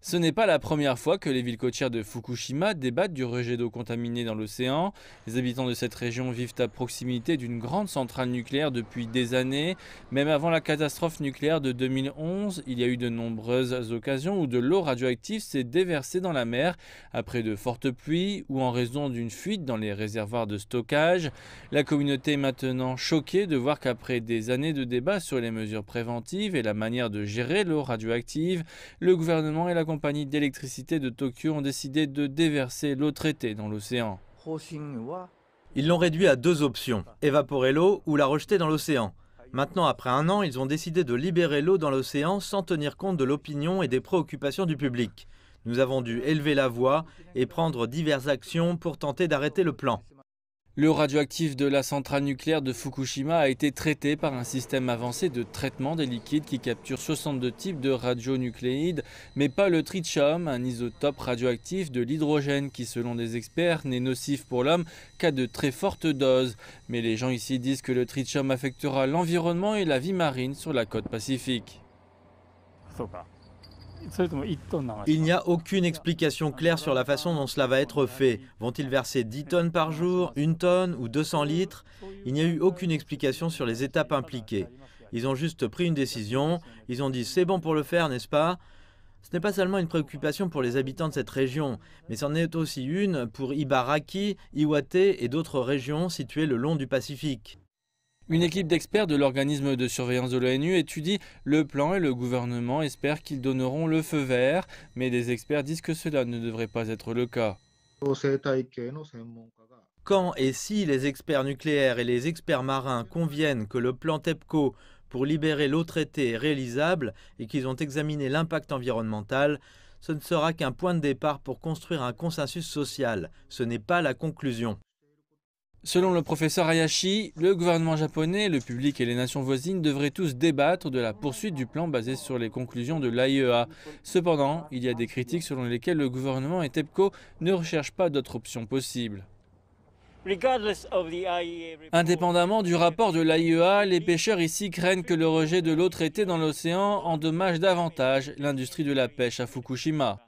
Ce n'est pas la première fois que les villes côtières de Fukushima débattent du rejet d'eau contaminée dans l'océan. Les habitants de cette région vivent à proximité d'une grande centrale nucléaire depuis des années. Même avant la catastrophe nucléaire de 2011, il y a eu de nombreuses occasions où de l'eau radioactive s'est déversée dans la mer après de fortes pluies ou en raison d'une fuite dans les réservoirs de stockage. La communauté est maintenant choquée de voir qu'après des années de débats sur les mesures préventives et la manière de gérer l'eau radioactive, le gouvernement et la compagnie d'électricité de Tokyo ont décidé de déverser l'eau traitée dans l'océan. Ils l'ont réduit à deux options, évaporer l'eau ou la rejeter dans l'océan. Maintenant, après un an, ils ont décidé de libérer l'eau dans l'océan sans tenir compte de l'opinion et des préoccupations du public. Nous avons dû élever la voix et prendre diverses actions pour tenter d'arrêter le plan. Le radioactif de la centrale nucléaire de Fukushima a été traité par un système avancé de traitement des liquides qui capture 62 types de radionucléides, mais pas le tritium, un isotope radioactif de l'hydrogène qui, selon des experts, n'est nocif pour l'homme qu'à de très fortes doses. Mais les gens ici disent que le tritium affectera l'environnement et la vie marine sur la côte pacifique. Il n'y a aucune explication claire sur la façon dont cela va être fait. Vont-ils verser 10 tonnes par jour, 1 tonne ou 200 litres Il n'y a eu aucune explication sur les étapes impliquées. Ils ont juste pris une décision, ils ont dit c'est bon pour le faire, n'est-ce pas ce n'est pas seulement une préoccupation pour les habitants de cette région, mais c'en est aussi une pour Ibaraki, Iwate et d'autres régions situées le long du Pacifique. Une équipe d'experts de l'organisme de surveillance de l'ONU étudie le plan et le gouvernement espère qu'ils donneront le feu vert, mais des experts disent que cela ne devrait pas être le cas. Quand et si les experts nucléaires et les experts marins conviennent que le plan TEPCO pour libérer l'eau traitée est réalisable et qu'ils ont examiné l'impact environnemental, ce ne sera qu'un point de départ pour construire un consensus social. Ce n'est pas la conclusion. Selon le professeur Hayashi, le gouvernement japonais, le public et les nations voisines devraient tous débattre de la poursuite du plan basé sur les conclusions de l'AIEA. Cependant, il y a des critiques selon lesquelles le gouvernement et TEPCO ne recherchent pas d'autres options possibles. E Indépendamment du rapport de l'AIEA, les pêcheurs ici craignent que le rejet de l'eau traitée dans l'océan endommage davantage l'industrie de la pêche à Fukushima.